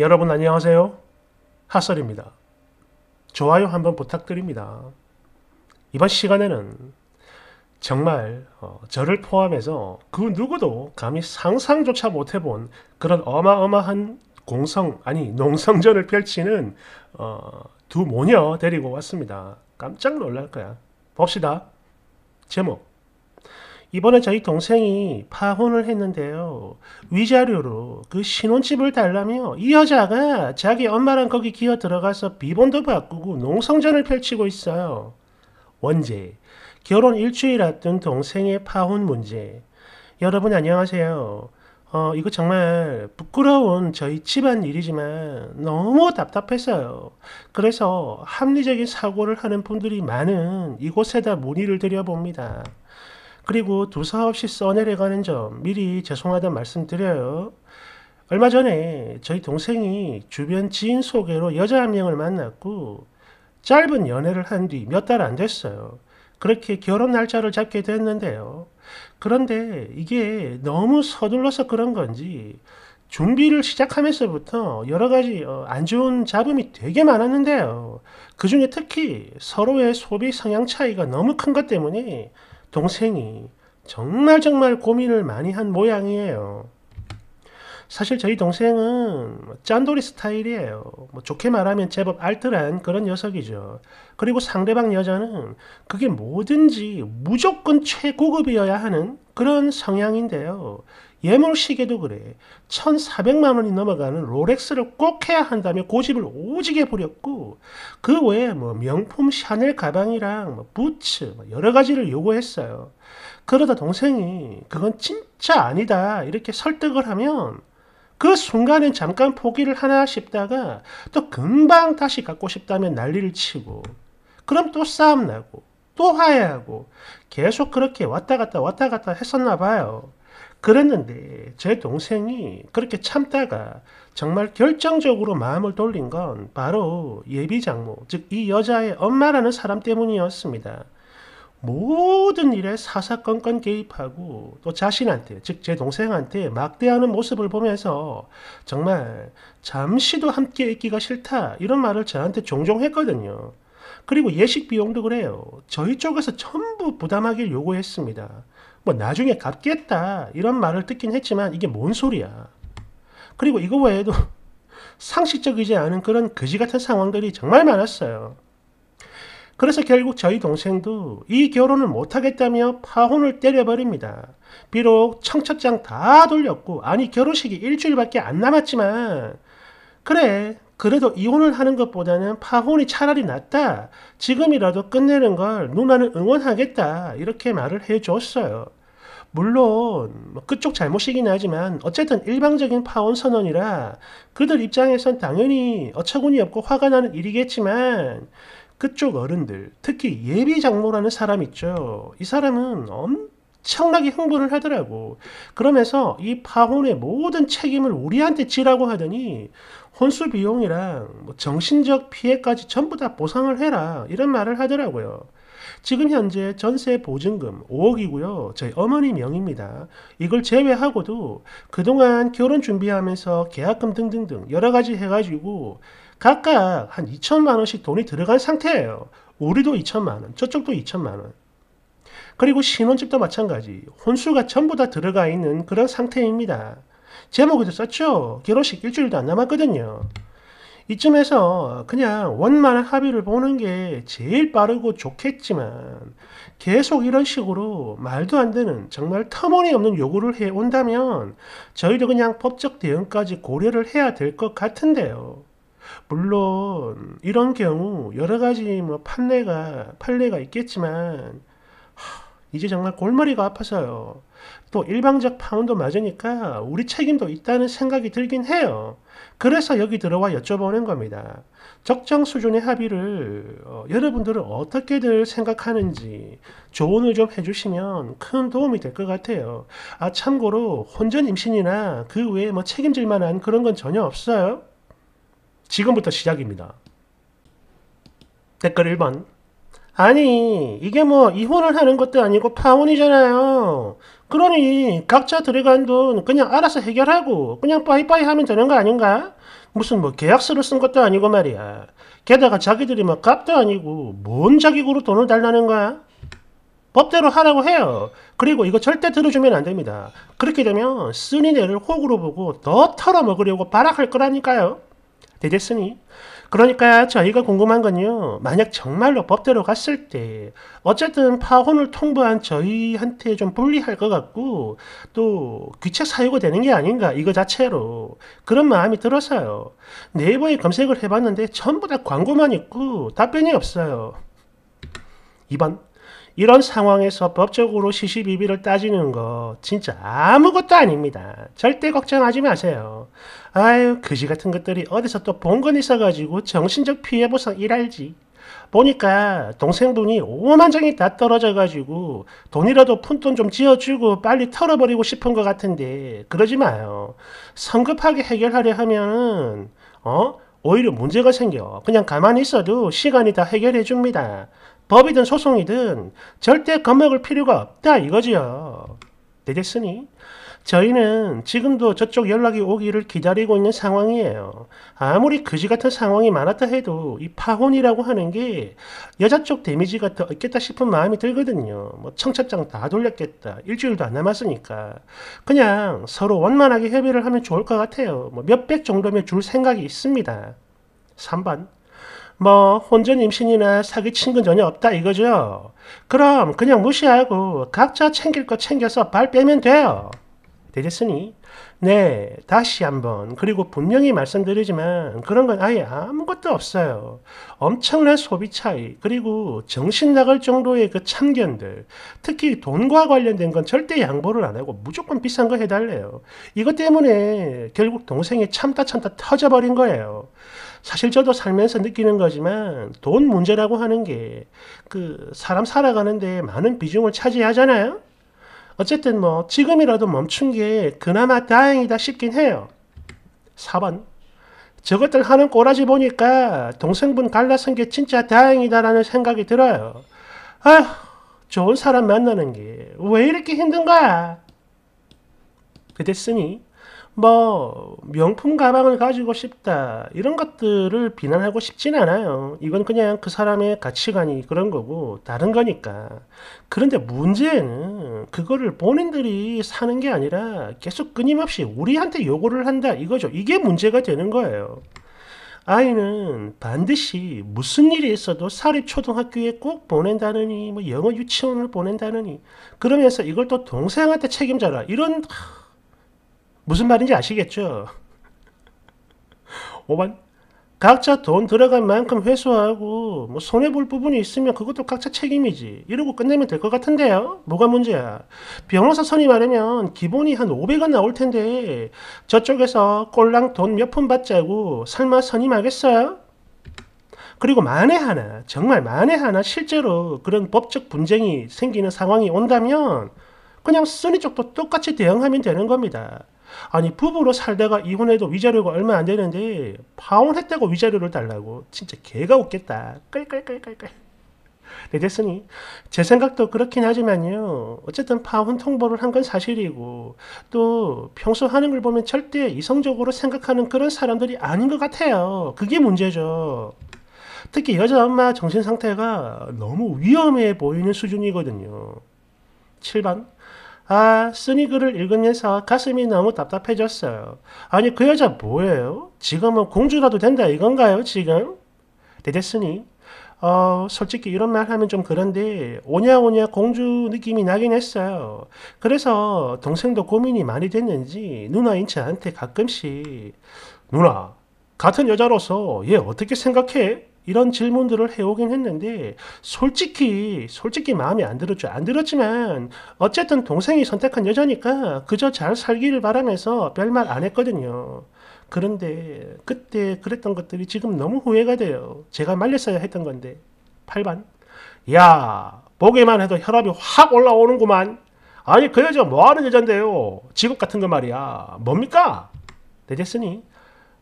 여러분 안녕하세요. 하설입니다. 좋아요 한번 부탁드립니다. 이번 시간에는 정말 어, 저를 포함해서 그 누구도 감히 상상조차 못해본 그런 어마어마한 공성, 아니 농성전을 펼치는 어, 두 모녀 데리고 왔습니다. 깜짝 놀랄 거야. 봅시다. 제목 이번에 저희 동생이 파혼을 했는데요. 위자료로 그 신혼집을 달라며 이 여자가 자기 엄마랑 거기 기어 들어가서 비번도 바꾸고 농성전을 펼치고 있어요. 원제, 결혼 일주일 앞둔 동생의 파혼 문제. 여러분 안녕하세요. 어, 이거 정말 부끄러운 저희 집안 일이지만 너무 답답했어요. 그래서 합리적인 사고를 하는 분들이 많은 이곳에다 문의를 드려봅니다. 그리고 두사 없이 써내려가는 점 미리 죄송하다 말씀드려요. 얼마 전에 저희 동생이 주변 지인 소개로 여자 한 명을 만났고 짧은 연애를 한 뒤 몇 달 안 됐어요. 그렇게 결혼 날짜를 잡게 됐는데요. 그런데 이게 너무 서둘러서 그런 건지 준비를 시작하면서부터 여러 가지 어, 안 좋은 잡음이 되게 많았는데요. 그 중에 특히 서로의 소비 성향 차이가 너무 큰 것 때문에 동생이 정말 정말 고민을 많이 한 모양이에요. 사실 저희 동생은 뭐 짠돌이 스타일이에요. 뭐 좋게 말하면 제법 알뜰한 그런 녀석이죠. 그리고 상대방 여자는 그게 뭐든지 무조건 최고급이어야 하는 그런 성향인데요. 예물시계도 그래. 1,400만 원이 넘어가는 롤렉스를 꼭 해야 한다며 고집을 오지게 부렸고 그 외에 뭐 명품 샤넬 가방이랑 뭐 부츠 뭐 여러 가지를 요구했어요. 그러다 동생이 그건 진짜 아니다 이렇게 설득을 하면 그 순간엔 잠깐 포기를 하나 싶다가 또 금방 다시 갖고 싶다면 난리를 치고 그럼 또 싸움 나고 또 화해하고 계속 그렇게 왔다 갔다 왔다 갔다 했었나 봐요. 그랬는데 제 동생이 그렇게 참다가 정말 결정적으로 마음을 돌린 건 바로 예비 장모, 즉 이 여자의 엄마라는 사람 때문이었습니다. 모든 일에 사사건건 개입하고 또 자신한테, 즉 제 동생한테 막대하는 모습을 보면서 정말 잠시도 함께 있기가 싫다 이런 말을 저한테 종종 했거든요. 그리고 예식 비용도 그래요. 저희 쪽에서 전부 부담하길 요구했습니다. 뭐 나중에 갚겠다 이런 말을 듣긴 했지만 이게 뭔 소리야. 그리고 이거 외에도 상식적이지 않은 그런 거지 같은 상황들이 정말 많았어요. 그래서 결국 저희 동생도 이 결혼을 못하겠다며 파혼을 때려버립니다. 비록 청첩장 다 돌렸고, 아니, 결혼식이 일주일밖에 안 남았지만, 그래, 그래도 이혼을 하는 것보다는 파혼이 차라리 낫다. 지금이라도 끝내는 걸 누나는 응원하겠다. 이렇게 말을 해줬어요. 물론 뭐 그쪽 잘못이긴 하지만 어쨌든 일방적인 파혼 선언이라 그들 입장에선 당연히 어처구니 없고 화가 나는 일이겠지만 그쪽 어른들 특히 예비 장모라는 사람 있죠. 이 사람은 엄청나게 흥분을 하더라고. 그러면서 이 파혼의 모든 책임을 우리한테 지라고 하더니 혼수 비용이랑 뭐 정신적 피해까지 전부 다 보상을 해라 이런 말을 하더라고요. 지금 현재 전세 보증금 5억이고요. 저희 어머니 명입니다. 이걸 제외하고도 그동안 결혼 준비하면서 계약금 등등등 여러 가지 해가지고 각각 한 2천만 원씩 돈이 들어간 상태예요. 우리도 2천만 원, 저쪽도 2천만 원. 그리고 신혼집도 마찬가지. 혼수가 전부 다 들어가 있는 그런 상태입니다. 제목에도 썼죠. 결혼식 일주일도 안 남았거든요. 이쯤에서 그냥 원만한 합의를 보는 게 제일 빠르고 좋겠지만 계속 이런 식으로 말도 안 되는 정말 터무니없는 요구를 해온다면 저희도 그냥 법적 대응까지 고려를 해야 될 것 같은데요. 물론 이런 경우 여러 가지 뭐 판례가 판례가 있겠지만 하, 이제 정말 골머리가 아파서요. 또 일방적 파운도 맞으니까 우리 책임도 있다는 생각이 들긴 해요. 그래서 여기 들어와 여쭤보는 겁니다. 적정 수준의 합의를 어, 여러분들은 어떻게들 생각하는지 조언을 좀 해주시면 큰 도움이 될 것 같아요. 아 참고로 혼전 임신이나 그 외에 뭐 책임질 만한 그런 건 전혀 없어요. 지금부터 시작입니다. 댓글 1번 아니 이게 뭐 이혼을 하는 것도 아니고 파혼이잖아요. 그러니 각자 들어간 돈 그냥 알아서 해결하고 그냥 빠이빠이 하면 되는 거 아닌가? 무슨 뭐 계약서를 쓴 것도 아니고 말이야. 게다가 자기들이 막 뭐 값도 아니고 뭔 자격으로 돈을 달라는 거야? 법대로 하라고 해요. 그리고 이거 절대 들어주면 안 됩니다. 그렇게 되면 쓰니네를 호구로 보고 더 털어먹으려고 발악할 거라니까요. 되겠으니 그러니까 저희가 궁금한 건요. 만약 정말로 법대로 갔을 때 어쨌든 파혼을 통보한 저희한테 좀 불리할 것 같고 또 귀책 사유가 되는 게 아닌가 이거 자체로 그런 마음이 들어서요. 네이버에 검색을 해봤는데 전부 다 광고만 있고 답변이 없어요. 2번 이런 상황에서 법적으로 시시비비를 따지는 거 진짜 아무것도 아닙니다. 절대 걱정하지 마세요. 아유 그지 같은 것들이 어디서 또 본 건 있어가지고 정신적 피해보상 일할지. 보니까 동생분이 오만 장이 다 떨어져가지고 돈이라도 푼돈 좀 지어주고 빨리 털어버리고 싶은 것 같은데 그러지 마요. 성급하게 해결하려 하면 어? 오히려 문제가 생겨. 그냥 가만히 있어도 시간이 다 해결해 줍니다. 법이든 소송이든 절대 겁먹을 필요가 없다 이거지요. 되겠으니 저희는 지금도 저쪽 연락이 오기를 기다리고 있는 상황이에요. 아무리 그지 같은 상황이 많았다 해도 이 파혼이라고 하는 게 여자 쪽 데미지가 더 있겠다 싶은 마음이 들거든요. 뭐 청첩장 다 돌렸겠다. 일주일도 안 남았으니까. 그냥 서로 원만하게 협의를 하면 좋을 것 같아요. 뭐 몇 백 정도면 줄 생각이 있습니다. 3번. 뭐 혼전 임신이나 사기친 건 전혀 없다 이거죠. 그럼 그냥 무시하고 각자 챙길 거 챙겨서 발 빼면 돼요. 되겠으니 네 다시 한번 그리고 분명히 말씀드리지만 그런 건 아예 아무것도 없어요 엄청난 소비 차이 그리고 정신 나갈 정도의 그 참견들 특히 돈과 관련된 건 절대 양보를 안 하고 무조건 비싼 거 해달래요 이것 때문에 결국 동생이 참다 참다 터져버린 거예요 사실 저도 살면서 느끼는 거지만 돈 문제라고 하는 게 그 사람 살아가는데 많은 비중을 차지하잖아요. 어쨌든 뭐 지금이라도 멈춘 게 그나마 다행이다 싶긴 해요. 4번 저것들 하는 꼬라지 보니까 동생분 갈라선 게 진짜 다행이다라는 생각이 들어요. 아 좋은 사람 만나는 게 왜 이렇게 힘든 거야? 그랬으니 뭐 명품 가방을 가지고 싶다 이런 것들을 비난하고 싶진 않아요. 이건 그냥 그 사람의 가치관이 그런 거고 다른 거니까. 그런데 문제는 그거를 본인들이 사는 게 아니라 계속 끊임없이 우리한테 요구를 한다 이거죠. 이게 문제가 되는 거예요. 아이는 반드시 무슨 일이 있어도 사립초등학교에 꼭 보낸다느니 뭐 영어 유치원을 보낸다느니 그러면서 이걸 또 동생한테 책임져라 이런 무슨 말인지 아시겠죠? 5번 각자 돈 들어간 만큼 회수하고 뭐 손해볼 부분이 있으면 그것도 각자 책임이지 이러고 끝내면 될 것 같은데요 뭐가 문제야 변호사 선임 하려면 기본이 한 500원 나올 텐데 저쪽에서 꼴랑 돈 몇 푼 받자고 설마 선임하겠어요? 그리고 만에 하나 정말 만에 하나 실제로 그런 법적 분쟁이 생기는 상황이 온다면 그냥 쓰니 쪽도 똑같이 대응하면 되는 겁니다 아니 부부로 살다가 이혼해도 위자료가 얼마 안 되는데 파혼했다고 위자료를 달라고 진짜 개가 웃겠다 깔깔깔깔깔 네, 됐으니 제 생각도 그렇긴 하지만요 어쨌든 파혼 통보를 한 건 사실이고 또 평소 하는 걸 보면 절대 이성적으로 생각하는 그런 사람들이 아닌 것 같아요 그게 문제죠 특히 여자 엄마 정신 상태가 너무 위험해 보이는 수준이거든요 7번 아, 쓰니 글을 읽으면서 가슴이 너무 답답해졌어요. 아니, 그 여자 뭐예요? 지금은 공주라도 된다 이건가요, 지금? 대대스님, 어, 솔직히 이런 말 하면 좀 그런데, 오냐오냐 공주 느낌이 나긴 했어요. 그래서 동생도 고민이 많이 됐는지, 누나인 저한테 가끔씩, 누나, 같은 여자로서 얘 어떻게 생각해? 이런 질문들을 해오긴 했는데 솔직히 솔직히 마음에 안 들었죠. 안 들었지만 어쨌든 동생이 선택한 여자니까 그저 잘 살기를 바라면서 별말 안 했거든요. 그런데 그때 그랬던 것들이 지금 너무 후회가 돼요. 제가 말렸어야 했던 건데. 8반. 야, 보기만 해도 혈압이 확 올라오는구만. 아니, 그 여자 뭐하는 여잔데요? 직업 같은 거 말이야. 뭡니까? 되겠으니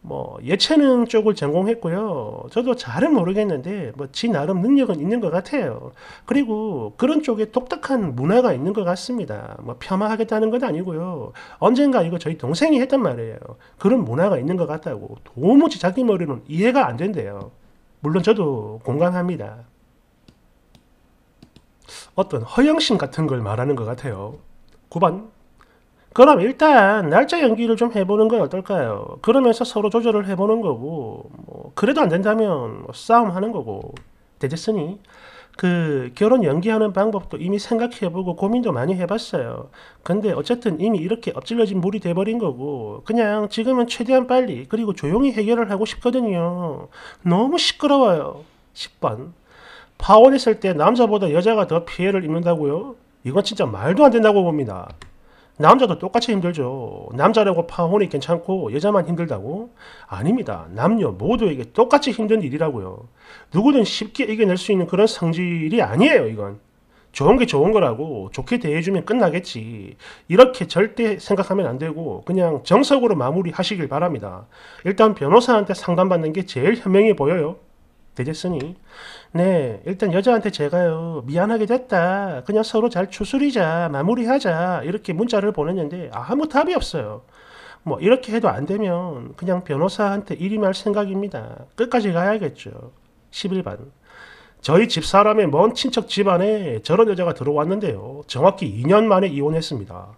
뭐 예체능 쪽을 전공했고요. 저도 잘은 모르겠는데 뭐 지 나름 능력은 있는 것 같아요. 그리고 그런 쪽에 독특한 문화가 있는 것 같습니다. 뭐 폄하하겠다는 건 아니고요. 언젠가 이거 저희 동생이 했단 말이에요. 그런 문화가 있는 것 같다고 도무지 자기 머리는 이해가 안 된대요. 물론 저도 공감합니다. 어떤 허영심 같은 걸 말하는 것 같아요. 9번 그럼 일단 날짜 연기를 좀 해보는 건 어떨까요? 그러면서 서로 조절을 해보는 거고 뭐 그래도 안 된다면 뭐 싸움하는 거고 되겠으니 그 결혼 연기하는 방법도 이미 생각해보고 고민도 많이 해봤어요. 근데 어쨌든 이미 이렇게 엎질러진 물이 돼버린 거고 그냥 지금은 최대한 빨리 그리고 조용히 해결을 하고 싶거든요. 너무 시끄러워요. 10번 파혼했을 때 남자보다 여자가 더 피해를 입는다고요? 이건 진짜 말도 안 된다고 봅니다. 남자도 똑같이 힘들죠. 남자라고 파혼이 괜찮고 여자만 힘들다고? 아닙니다. 남녀 모두에게 똑같이 힘든 일이라고요. 누구든 쉽게 이겨낼 수 있는 그런 성질이 아니에요, 이건. 좋은 게 좋은 거라고 좋게 대해주면 끝나겠지. 이렇게 절대 생각하면 안 되고 그냥 정석으로 마무리하시길 바랍니다. 일단 변호사한테 상담받는 게 제일 현명해 보여요. 되겠으니 네 일단 여자한테 제가요 미안하게 됐다 그냥 서로 잘 추스리자 마무리하자 이렇게 문자를 보냈는데 아무 답이 없어요 뭐 이렇게 해도 안 되면 그냥 변호사한테 일임할 생각입니다 끝까지 가야겠죠 1 1번 저희 집사람의 먼 친척 집안에 저런 여자가 들어왔는데요 정확히 2년 만에 이혼했습니다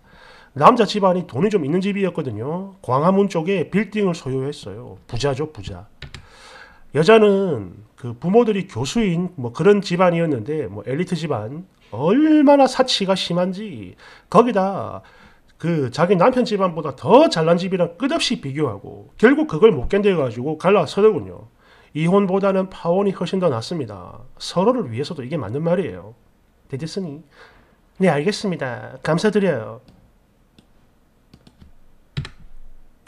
남자 집안이 돈이 좀 있는 집이었거든요 광화문 쪽에 빌딩을 소유했어요 부자죠 부자 여자는 그 부모들이 교수인 뭐 그런 집안이었는데 뭐 엘리트 집안 얼마나 사치가 심한지 거기다 그 자기 남편 집안보다 더 잘난 집이랑 끝없이 비교하고 결국 그걸 못 견뎌가지고 갈라서더군요. 이혼보다는 파혼이 훨씬 더 낫습니다. 서로를 위해서도 이게 맞는 말이에요. 데디슨이 네 알겠습니다. 감사드려요.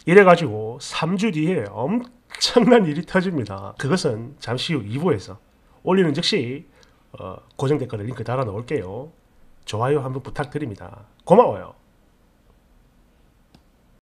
이래가지고 3주 뒤에 엄 엄청난 일이 터집니다. 그것은 잠시 후 2부에서 올리는 즉시 어, 고정 댓글을 링크 달아 놓을게요. 좋아요 한번 부탁드립니다. 고마워요.